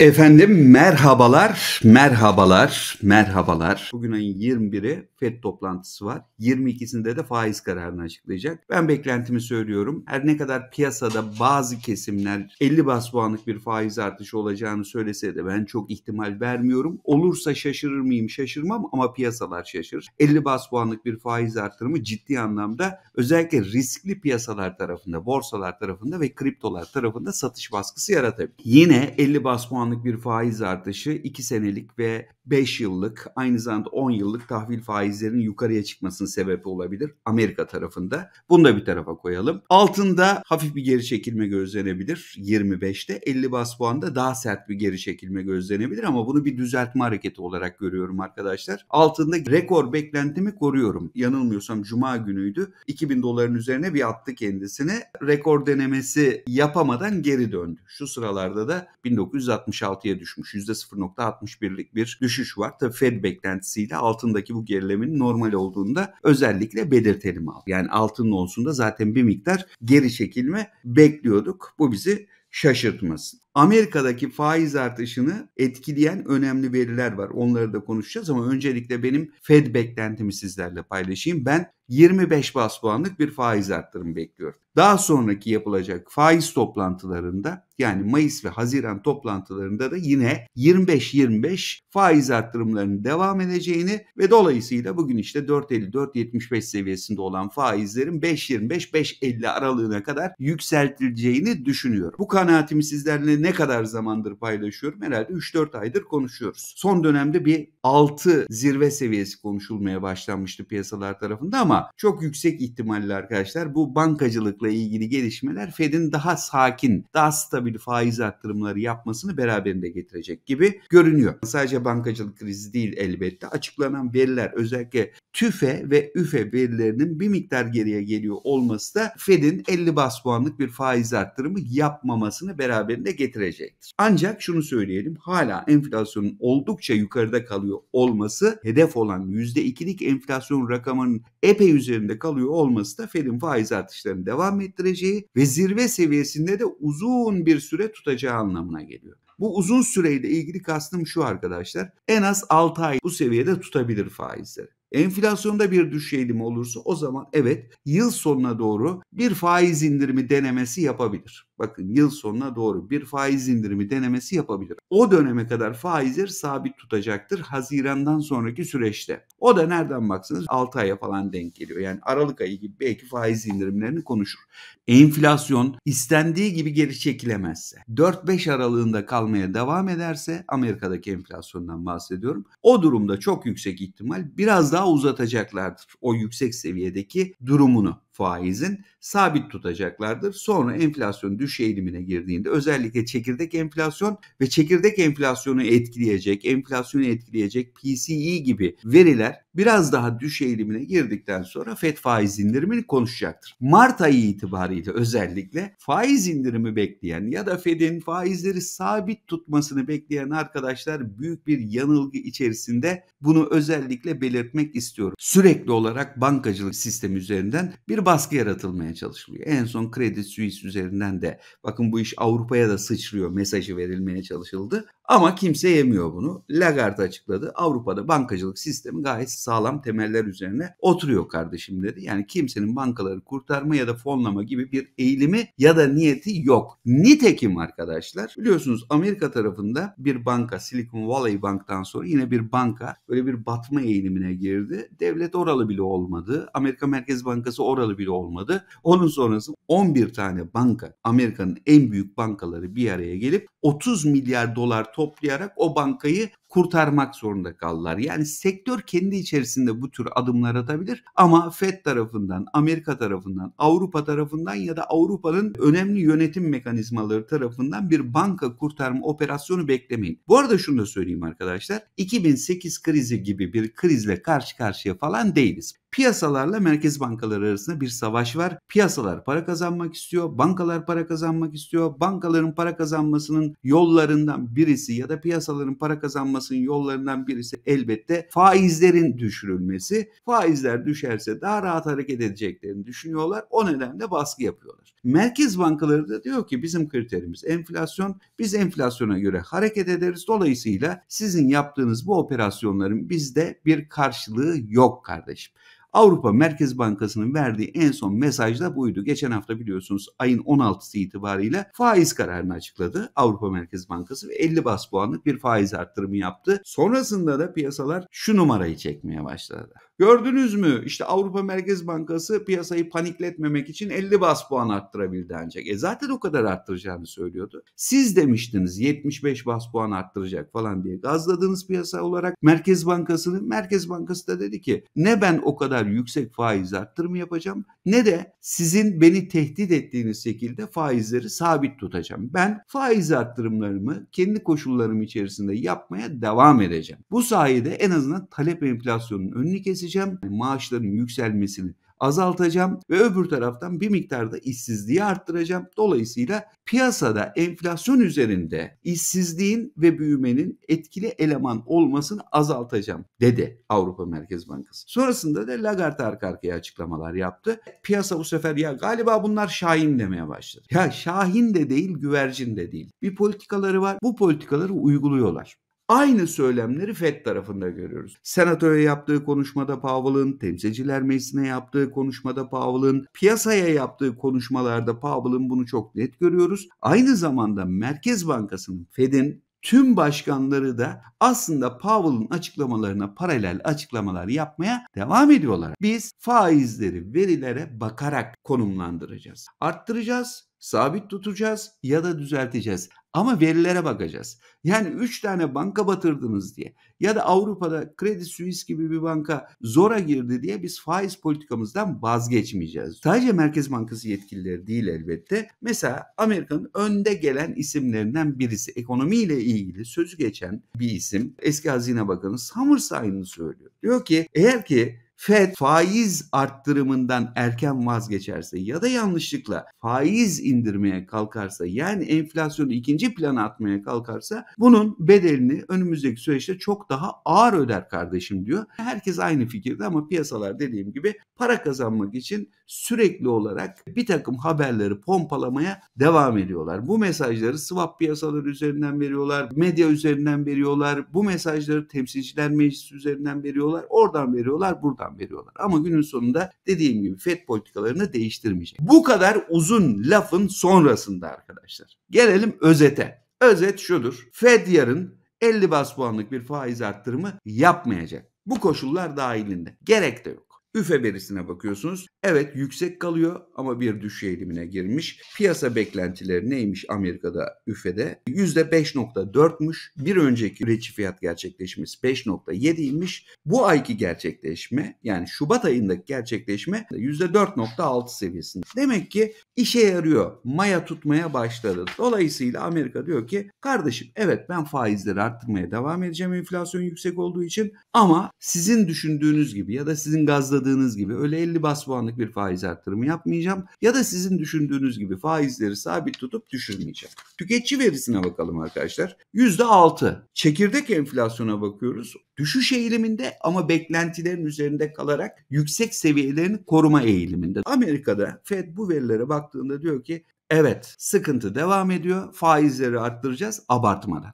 Efendim merhabalar, merhabalar, merhabalar. Bugün ayın 21'i FED toplantısı var. 22'sinde de faiz kararını açıklayacak. Ben beklentimi söylüyorum. Her ne kadar piyasada bazı kesimler 50 bas puanlık bir faiz artışı olacağını söylese de ben çok ihtimal vermiyorum. Olursa şaşırır mıyım şaşırmam ama piyasalar şaşırır. 50 bas puanlık bir faiz artırımı ciddi anlamda özellikle riskli piyasalar tarafında, borsalar tarafında ve kriptolar tarafında satış baskısı yaratabilir. Yine 50 bas puan puanlık bir faiz artışı 2 senelik ve 5 yıllık aynı zamanda 10 yıllık tahvil faizlerinin yukarıya çıkmasının sebebi olabilir Amerika tarafında. Bunu da bir tarafa koyalım. Altında hafif bir geri çekilme gözlenebilir 25'te 50 bas puanda daha sert bir geri çekilme gözlenebilir ama bunu bir düzeltme hareketi olarak görüyorum arkadaşlar. Altında rekor beklentimi koruyorum. Yanılmıyorsam cuma günüydü. 2000 doların üzerine bir attı kendisini. Rekor denemesi yapamadan geri döndü. Şu sıralarda da 1960 %66'ya düşmüş. %0.61'lik bir düşüş var. Tabii Fed beklentisiyle altındaki bu gerilemin normal olduğunu da özellikle belirtelim abi. Yani altının olsun da zaten bir miktar geri çekilme bekliyorduk. Bu bizi şaşırtmasın. Amerika'daki faiz artışını etkileyen önemli veriler var. Onları da konuşacağız ama öncelikle benim Fed beklentimi sizlerle paylaşayım. Ben 25 bas puanlık bir faiz arttırımı bekliyorum. Daha sonraki yapılacak faiz toplantılarında yani Mayıs ve Haziran toplantılarında da yine 25-25 faiz arttırımlarının devam edeceğini ve dolayısıyla bugün işte 4.50-4.75 seviyesinde olan faizlerin 5.25-5.50 aralığına kadar yükseltileceğini düşünüyorum. Bu kanaatimi sizlerle ne kadar zamandır paylaşıyorum? Herhalde 3-4 aydır konuşuyoruz. Son dönemde bir 6 zirve seviyesi konuşulmaya başlanmıştı piyasalar tarafında ama çok yüksek ihtimalle arkadaşlar bu bankacılıkla ilgili gelişmeler Fed'in daha sakin, daha stabil faiz arttırımları yapmasını beraberinde getirecek gibi görünüyor. Sadece bankacılık krizi değil elbette. Açıklanan veriler özellikle TÜFE ve ÜFE verilerinin bir miktar geriye geliyor olması da Fed'in 50 bas puanlık bir faiz arttırımı yapmamasını beraberinde getirecek getirecektir. Ancak şunu söyleyelim hala enflasyonun oldukça yukarıda kalıyor olması hedef olan %2'lik enflasyon rakamının epey üzerinde kalıyor olması da Fed'in faiz artışlarını devam ettireceği ve zirve seviyesinde de uzun bir süre tutacağı anlamına geliyor. Bu uzun süreyle ilgili kastım şu arkadaşlar. En az 6 ay bu seviyede tutabilir faizleri. Enflasyonda bir düşüş eğilimi olursa o zaman evet yıl sonuna doğru bir faiz indirimi denemesi yapabilir bakın yıl sonuna doğru bir faiz indirimi denemesi yapabilir. O döneme kadar faizler sabit tutacaktır Haziran'dan sonraki süreçte. O da nereden baksanız 6 aya falan denk geliyor. Yani Aralık ayı gibi belki faiz indirimlerini konuşur. Enflasyon istendiği gibi geri çekilemezse 4-5 aralığında kalmaya devam ederse Amerika'daki enflasyondan bahsediyorum. O durumda çok yüksek ihtimal biraz daha uzatacaklardır o yüksek seviyedeki durumunu faizin sabit tutacaklardır. Sonra enflasyon düşüş eğilimine girdiğinde özellikle çekirdek enflasyon ve çekirdek enflasyonu etkileyecek, enflasyonu etkileyecek PCE gibi veriler biraz daha düş eğilimine girdikten sonra FED faiz indirimini konuşacaktır. Mart ayı itibariyle özellikle faiz indirimi bekleyen ya da FED'in faizleri sabit tutmasını bekleyen arkadaşlar büyük bir yanılgı içerisinde bunu özellikle belirtmek istiyorum. Sürekli olarak bankacılık sistemi üzerinden bir baskı yaratılmaya çalışılıyor. En son Credit Suisse üzerinden de bakın bu iş Avrupa'ya da sıçrıyor mesajı verilmeye çalışıldı. Ama kimse yemiyor bunu. Lagarde açıkladı. Avrupa'da bankacılık sistemi gayet sağlam temeller üzerine oturuyor kardeşim dedi. Yani kimsenin bankaları kurtarma ya da fonlama gibi bir eğilimi ya da niyeti yok. Nitekim arkadaşlar biliyorsunuz Amerika tarafında bir banka Silicon Valley Bank'tan sonra yine bir banka böyle bir batma eğilimine girdi. Devlet oralı bile olmadı. Amerika Merkez Bankası oralı bile olmadı. Onun sonrası 11 tane banka Amerika'nın en büyük bankaları bir araya gelip 30 milyar dolar toplayarak o bankayı kurtarmak zorunda kaldılar. Yani sektör kendi içerisinde bu tür adımlar atabilir ama Fed tarafından, Amerika tarafından, Avrupa tarafından ya da Avrupa'nın önemli yönetim mekanizmaları tarafından bir banka kurtarma operasyonu beklemeyin. Bu arada şunu da söyleyeyim arkadaşlar. 2008 krizi gibi bir krizle karşı karşıya falan değiliz. Piyasalarla merkez bankaları arasında bir savaş var. Piyasalar para kazanmak istiyor, bankalar para kazanmak istiyor. Bankaların para kazanmasının yollarından birisi ya da piyasaların para kazanmasının yollarından birisi elbette faizlerin düşürülmesi. Faizler düşerse daha rahat hareket edeceklerini düşünüyorlar. O nedenle baskı yapıyorlar. Merkez bankaları da diyor ki bizim kriterimiz enflasyon. Biz enflasyona göre hareket ederiz. Dolayısıyla sizin yaptığınız bu operasyonların bizde bir karşılığı yok kardeşim. Avrupa Merkez Bankası'nın verdiği en son mesaj da buydu. Geçen hafta biliyorsunuz ayın 16'sı itibariyle faiz kararını açıkladı Avrupa Merkez Bankası ve 50 bas puanlık bir faiz arttırımı yaptı. Sonrasında da piyasalar şu numarayı çekmeye başladı. Gördünüz mü? İşte Avrupa Merkez Bankası piyasayı panikletmemek için 50 bas puan arttırabildi ancak. E zaten o kadar arttıracağını söylüyordu. Siz demiştiniz 75 bas puan arttıracak falan diye gazladığınız piyasa olarak Merkez Bankası'nı. Merkez Bankası da dedi ki ne ben o kadar yüksek faiz arttırımı yapacağım ne de sizin beni tehdit ettiğiniz şekilde faizleri sabit tutacağım. Ben faiz arttırımlarımı kendi koşullarım içerisinde yapmaya devam edeceğim. Bu sayede en azından talep enflasyonunun önünü keseceğim keseceğim. Maaşların yükselmesini azaltacağım ve öbür taraftan bir miktarda işsizliği arttıracağım. Dolayısıyla piyasada enflasyon üzerinde işsizliğin ve büyümenin etkili eleman olmasını azaltacağım dedi Avrupa Merkez Bankası. Sonrasında da Lagarde arka arkaya açıklamalar yaptı. Piyasa bu sefer ya galiba bunlar şahin demeye başladı. Ya şahin de değil güvercin de değil. Bir politikaları var bu politikaları uyguluyorlar. Aynı söylemleri FED tarafında görüyoruz. Senatoya yaptığı konuşmada Powell'ın, Temsilciler Meclisi'ne yaptığı konuşmada Powell'ın, piyasaya yaptığı konuşmalarda Powell'ın bunu çok net görüyoruz. Aynı zamanda Merkez Bankası'nın, FED'in tüm başkanları da aslında Powell'ın açıklamalarına paralel açıklamalar yapmaya devam ediyorlar. Biz faizleri verilere bakarak konumlandıracağız. Arttıracağız sabit tutacağız ya da düzelteceğiz. Ama verilere bakacağız. Yani 3 tane banka batırdınız diye ya da Avrupa'da Credit Suisse gibi bir banka zora girdi diye biz faiz politikamızdan vazgeçmeyeceğiz. Sadece Merkez Bankası yetkilileri değil elbette. Mesela Amerika'nın önde gelen isimlerinden birisi ekonomiyle ilgili sözü geçen bir isim eski Hazine Bakanı Summersay'ını söylüyor. Diyor ki eğer ki Fed faiz arttırımından erken vazgeçerse ya da yanlışlıkla faiz indirmeye kalkarsa yani enflasyonu ikinci plana atmaya kalkarsa bunun bedelini önümüzdeki süreçte çok daha ağır öder kardeşim diyor. Herkes aynı fikirde ama piyasalar dediğim gibi para kazanmak için sürekli olarak bir takım haberleri pompalamaya devam ediyorlar. Bu mesajları swap piyasaları üzerinden veriyorlar, medya üzerinden veriyorlar, bu mesajları temsilciler meclisi üzerinden veriyorlar, oradan veriyorlar, buradan veriyorlar. Ama günün sonunda dediğim gibi FED politikalarını değiştirmeyecek. Bu kadar uzun lafın sonrasında arkadaşlar. Gelelim özete. Özet şudur. Fed yarın 50 bas puanlık bir faiz arttırımı yapmayacak. Bu koşullar dahilinde. Gerek de yok. Üfe verisine bakıyorsunuz. Evet yüksek kalıyor ama bir düşüş eğilimine girmiş. Piyasa beklentileri neymiş Amerika'da üfede? %5.4'müş. Bir önceki üretici fiyat gerçekleşmesi 5.7'ymiş. Bu ayki gerçekleşme yani Şubat ayındaki gerçekleşme %4.6 seviyesinde. Demek ki işe yarıyor. Maya tutmaya başladı. Dolayısıyla Amerika diyor ki kardeşim evet ben faizleri arttırmaya devam edeceğim enflasyon yüksek olduğu için ama sizin düşündüğünüz gibi ya da sizin gazladığınız planladığınız gibi öyle 50 bas puanlık bir faiz arttırımı yapmayacağım ya da sizin düşündüğünüz gibi faizleri sabit tutup düşürmeyeceğim. Tüketici verisine bakalım arkadaşlar. %6. Çekirdek enflasyona bakıyoruz. Düşüş eğiliminde ama beklentilerin üzerinde kalarak yüksek seviyelerini koruma eğiliminde. Amerika'da Fed bu verilere baktığında diyor ki evet sıkıntı devam ediyor faizleri arttıracağız abartmadan.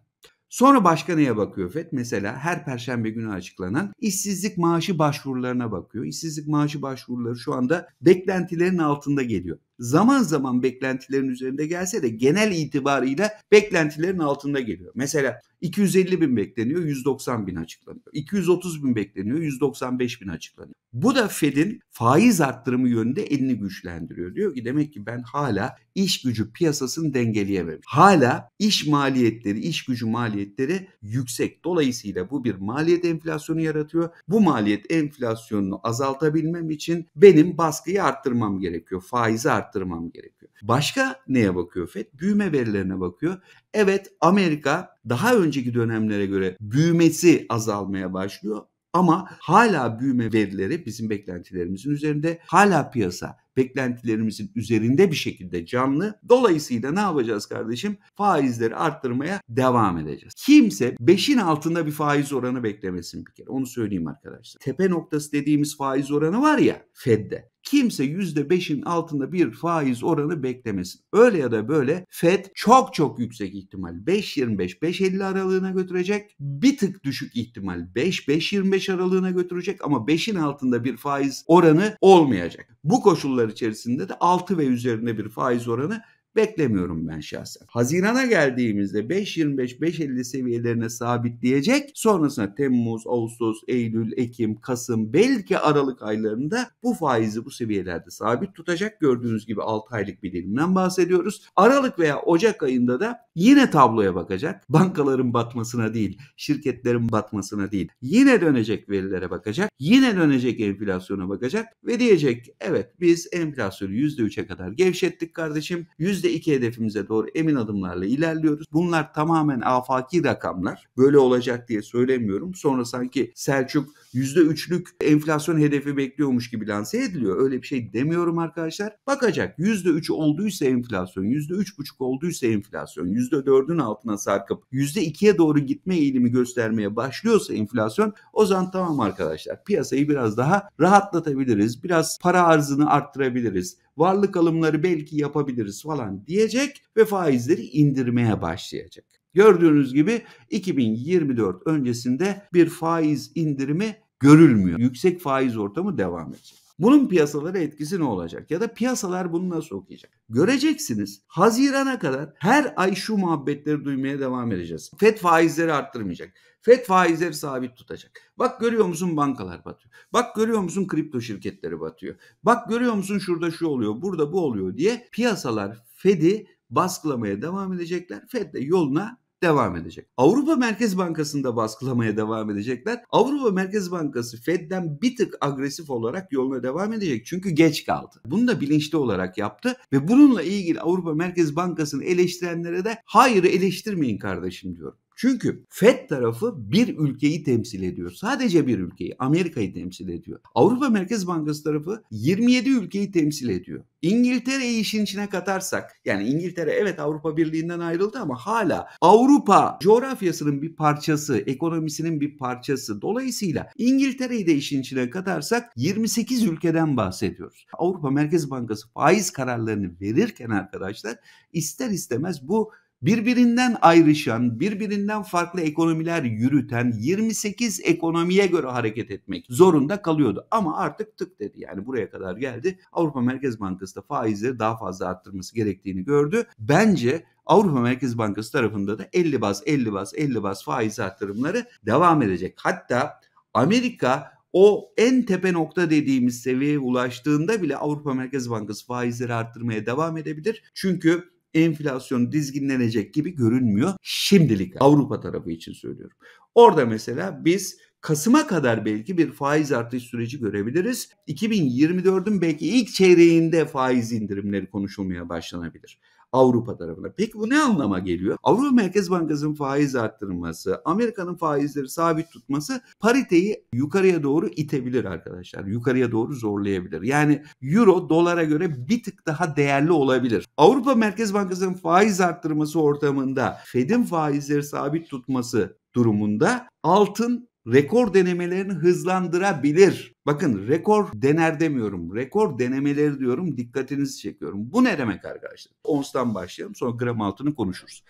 Sonra başka neye bakıyor FED? Mesela her perşembe günü açıklanan işsizlik maaşı başvurularına bakıyor. İşsizlik maaşı başvuruları şu anda beklentilerin altında geliyor zaman zaman beklentilerin üzerinde gelse de genel itibarıyla beklentilerin altında geliyor. Mesela 250 bin bekleniyor 190 bin açıklanıyor. 230 bin bekleniyor 195 bin açıklanıyor. Bu da Fed'in faiz arttırımı yönünde elini güçlendiriyor. Diyor ki demek ki ben hala iş gücü piyasasını dengeleyemem. Hala iş maliyetleri, iş gücü maliyetleri yüksek. Dolayısıyla bu bir maliyet enflasyonu yaratıyor. Bu maliyet enflasyonunu azaltabilmem için benim baskıyı arttırmam gerekiyor. Faizi arttırmam arttırmam gerekiyor. Başka neye bakıyor FED? Büyüme verilerine bakıyor. Evet Amerika daha önceki dönemlere göre büyümesi azalmaya başlıyor ama hala büyüme verileri bizim beklentilerimizin üzerinde. Hala piyasa beklentilerimizin üzerinde bir şekilde canlı. Dolayısıyla ne yapacağız kardeşim? Faizleri arttırmaya devam edeceğiz. Kimse 5'in altında bir faiz oranı beklemesin bir kere. Onu söyleyeyim arkadaşlar. Tepe noktası dediğimiz faiz oranı var ya Fed'de kimse yüzde beşin altında bir faiz oranı beklemesin. Öyle ya da böyle FED çok çok yüksek ihtimal 5.25-5.50 aralığına götürecek. Bir tık düşük ihtimal 5-5.25 aralığına götürecek ama 5'in altında bir faiz oranı olmayacak. Bu koşullar içerisinde de 6 ve üzerinde bir faiz oranı beklemiyorum ben şahsen. Hazirana geldiğimizde 5.25-5.50 seviyelerine sabitleyecek. Sonrasında Temmuz, Ağustos, Eylül, Ekim, Kasım belki Aralık aylarında bu faizi bu seviyelerde sabit tutacak. Gördüğünüz gibi 6 aylık bir dilimden bahsediyoruz. Aralık veya Ocak ayında da yine tabloya bakacak. Bankaların batmasına değil, şirketlerin batmasına değil. Yine dönecek verilere bakacak. Yine dönecek enflasyona bakacak ve diyecek evet biz enflasyonu %3'e kadar gevşettik kardeşim. %3 %2 hedefimize doğru emin adımlarla ilerliyoruz. Bunlar tamamen afaki rakamlar. Böyle olacak diye söylemiyorum. Sonra sanki Selçuk %3'lük enflasyon hedefi bekliyormuş gibi lanse ediliyor. Öyle bir şey demiyorum arkadaşlar. Bakacak %3 olduysa enflasyon, %3,5 olduysa enflasyon, %4'ün altına sarkıp %2'ye doğru gitme eğilimi göstermeye başlıyorsa enflasyon o zaman tamam arkadaşlar piyasayı biraz daha rahatlatabiliriz. Biraz para arzını arttırabiliriz varlık alımları belki yapabiliriz falan diyecek ve faizleri indirmeye başlayacak. Gördüğünüz gibi 2024 öncesinde bir faiz indirimi görülmüyor. Yüksek faiz ortamı devam edecek. Bunun piyasalara etkisi ne olacak? Ya da piyasalar bunu nasıl okuyacak? Göreceksiniz. Hazirana kadar her ay şu muhabbetleri duymaya devam edeceğiz. FED faizleri arttırmayacak. FED faizleri sabit tutacak. Bak görüyor musun bankalar batıyor. Bak görüyor musun kripto şirketleri batıyor. Bak görüyor musun şurada şu oluyor, burada bu oluyor diye piyasalar FED'i baskılamaya devam edecekler. FED de yoluna devam edecek. Avrupa Merkez Bankası'nda baskılamaya devam edecekler. Avrupa Merkez Bankası Fed'den bir tık agresif olarak yoluna devam edecek. Çünkü geç kaldı. Bunu da bilinçli olarak yaptı ve bununla ilgili Avrupa Merkez Bankası'nı eleştirenlere de hayır eleştirmeyin kardeşim diyorum. Çünkü FED tarafı bir ülkeyi temsil ediyor. Sadece bir ülkeyi, Amerika'yı temsil ediyor. Avrupa Merkez Bankası tarafı 27 ülkeyi temsil ediyor. İngiltere'yi işin içine katarsak, yani İngiltere evet Avrupa Birliği'nden ayrıldı ama hala Avrupa coğrafyasının bir parçası, ekonomisinin bir parçası. Dolayısıyla İngiltere'yi de işin içine katarsak 28 ülkeden bahsediyoruz. Avrupa Merkez Bankası faiz kararlarını verirken arkadaşlar ister istemez bu birbirinden ayrışan, birbirinden farklı ekonomiler yürüten 28 ekonomiye göre hareket etmek zorunda kalıyordu. Ama artık tık dedi yani buraya kadar geldi. Avrupa Merkez Bankası da faizleri daha fazla arttırması gerektiğini gördü. Bence Avrupa Merkez Bankası tarafında da 50 bas 50 bas 50 bas faiz arttırımları devam edecek. Hatta Amerika o en tepe nokta dediğimiz seviyeye ulaştığında bile Avrupa Merkez Bankası faizleri arttırmaya devam edebilir. Çünkü enflasyon dizginlenecek gibi görünmüyor. Şimdilik Avrupa tarafı için söylüyorum. Orada mesela biz Kasım'a kadar belki bir faiz artış süreci görebiliriz. 2024'ün belki ilk çeyreğinde faiz indirimleri konuşulmaya başlanabilir. Avrupa tarafına. Peki bu ne anlama geliyor? Avrupa Merkez Bankası'nın faiz arttırması, Amerika'nın faizleri sabit tutması pariteyi yukarıya doğru itebilir arkadaşlar. Yukarıya doğru zorlayabilir. Yani euro dolara göre bir tık daha değerli olabilir. Avrupa Merkez Bankası'nın faiz arttırması ortamında Fed'in faizleri sabit tutması durumunda altın rekor denemelerini hızlandırabilir. Bakın rekor dener demiyorum. Rekor denemeleri diyorum. Dikkatinizi çekiyorum. Bu ne demek arkadaşlar? Ons'tan başlayalım sonra gram altını konuşuruz.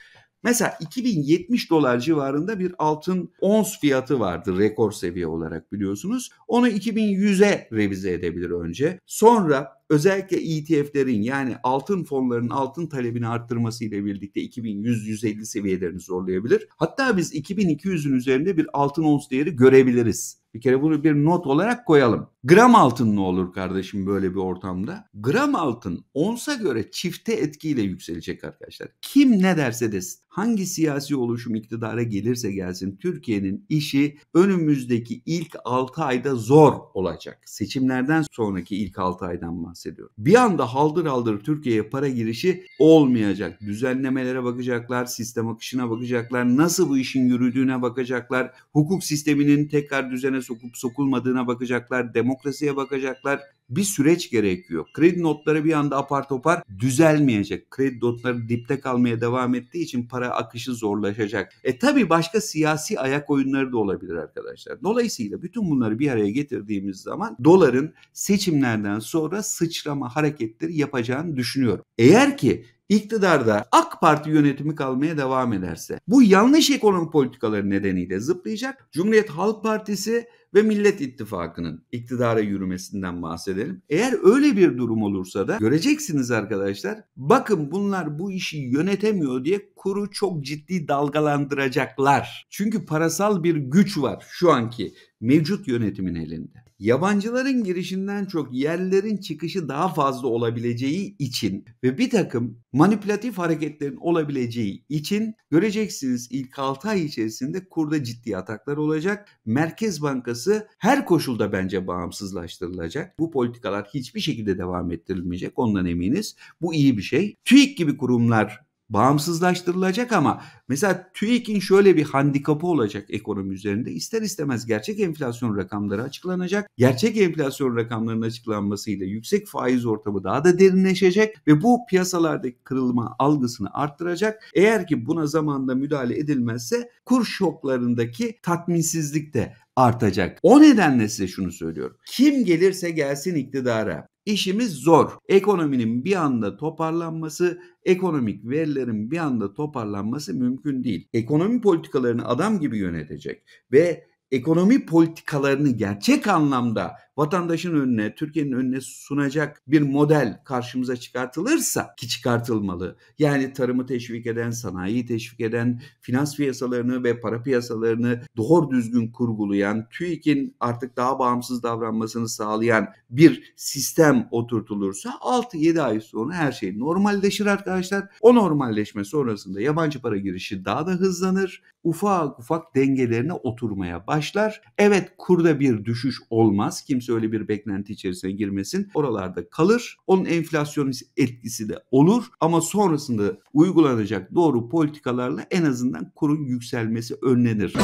Mesela 2070 dolar civarında bir altın ons fiyatı vardı rekor seviye olarak biliyorsunuz. Onu 2100'e revize edebilir önce. Sonra özellikle ETF'lerin yani altın fonlarının altın talebini arttırması ile birlikte 2100-150 seviyelerini zorlayabilir. Hatta biz 2200'ün üzerinde bir altın ons değeri görebiliriz. Bir kere bunu bir not olarak koyalım. Gram altın ne olur kardeşim böyle bir ortamda? Gram altın onsa göre çifte etkiyle yükselecek arkadaşlar. Kim ne derse desin. Hangi siyasi oluşum iktidara gelirse gelsin Türkiye'nin işi önümüzdeki ilk 6 ayda zor olacak. Seçimlerden sonraki ilk 6 aydan bahsediyorum bahsediyorum. Bir anda haldır haldır Türkiye'ye para girişi olmayacak. Düzenlemelere bakacaklar, sistem akışına bakacaklar, nasıl bu işin yürüdüğüne bakacaklar, hukuk sisteminin tekrar düzene sokup sokulmadığına bakacaklar, demokrasiye bakacaklar, bir süreç gerekiyor. Kredi notları bir anda apar topar düzelmeyecek. Kredi notları dipte kalmaya devam ettiği için para akışı zorlaşacak. E tabii başka siyasi ayak oyunları da olabilir arkadaşlar. Dolayısıyla bütün bunları bir araya getirdiğimiz zaman doların seçimlerden sonra sıçrama hareketleri yapacağını düşünüyorum. Eğer ki iktidarda AK Parti yönetimi kalmaya devam ederse bu yanlış ekonomi politikaları nedeniyle zıplayacak. Cumhuriyet Halk Partisi ve Millet İttifakı'nın iktidara yürümesinden bahsedelim. Eğer öyle bir durum olursa da göreceksiniz arkadaşlar. Bakın bunlar bu işi yönetemiyor diye kuru çok ciddi dalgalandıracaklar. Çünkü parasal bir güç var şu anki mevcut yönetimin elinde. Yabancıların girişinden çok yerlerin çıkışı daha fazla olabileceği için ve bir takım manipülatif hareketlerin olabileceği için göreceksiniz ilk 6 ay içerisinde kurda ciddi ataklar olacak. Merkez Bankası her koşulda bence bağımsızlaştırılacak. Bu politikalar hiçbir şekilde devam ettirilmeyecek ondan eminiz. Bu iyi bir şey. TÜİK gibi kurumlar bağımsızlaştırılacak ama mesela TÜİK'in şöyle bir handikapı olacak ekonomi üzerinde. İster istemez gerçek enflasyon rakamları açıklanacak. Gerçek enflasyon rakamlarının açıklanmasıyla yüksek faiz ortamı daha da derinleşecek ve bu piyasalardaki kırılma algısını arttıracak. Eğer ki buna zamanda müdahale edilmezse kur şoklarındaki tatminsizlik de artacak. O nedenle size şunu söylüyorum. Kim gelirse gelsin iktidara İşimiz zor. Ekonominin bir anda toparlanması, ekonomik verilerin bir anda toparlanması mümkün değil. Ekonomi politikalarını adam gibi yönetecek ve ekonomi politikalarını gerçek anlamda vatandaşın önüne, Türkiye'nin önüne sunacak bir model karşımıza çıkartılırsa ki çıkartılmalı. Yani tarımı teşvik eden, sanayiyi teşvik eden, finans piyasalarını ve para piyasalarını doğru düzgün kurgulayan, TÜİK'in artık daha bağımsız davranmasını sağlayan bir sistem oturtulursa 6-7 ay sonra her şey normalleşir arkadaşlar. O normalleşme sonrasında yabancı para girişi daha da hızlanır. Ufak ufak dengelerine oturmaya başlar. Evet kurda bir düşüş olmaz. Kimse kimse öyle bir beklenti içerisine girmesin. Oralarda kalır. Onun enflasyon etkisi de olur ama sonrasında uygulanacak doğru politikalarla en azından kurun yükselmesi önlenir.